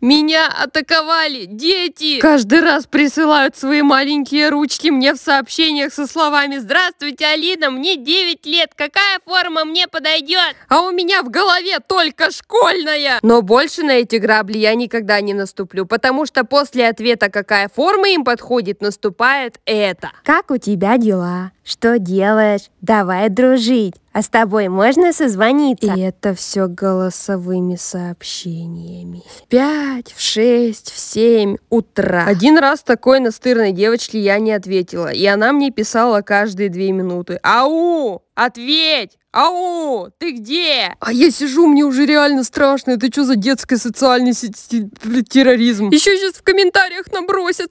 Меня атаковали! Дети! Каждый раз присылают свои маленькие ручки мне в сообщениях со словами «Здравствуйте, Алина! Мне 9 лет! Какая форма мне подойдет?» А у меня в голове только школьная! Но больше на эти грабли я никогда не наступлю, потому что после ответа «Какая форма им подходит?» наступает это. Как у тебя дела? Что делаешь? Давай дружить! а с тобой можно созвониться. И это все голосовыми сообщениями. В пять, в шесть, в семь утра. Один раз такой настырной девочке я не ответила, и она мне писала каждые две минуты. Ау! Ответь! Ау! Ты где? А я сижу, мне уже реально страшно. Это что за детский социальный терроризм? Еще сейчас в комментариях набросится.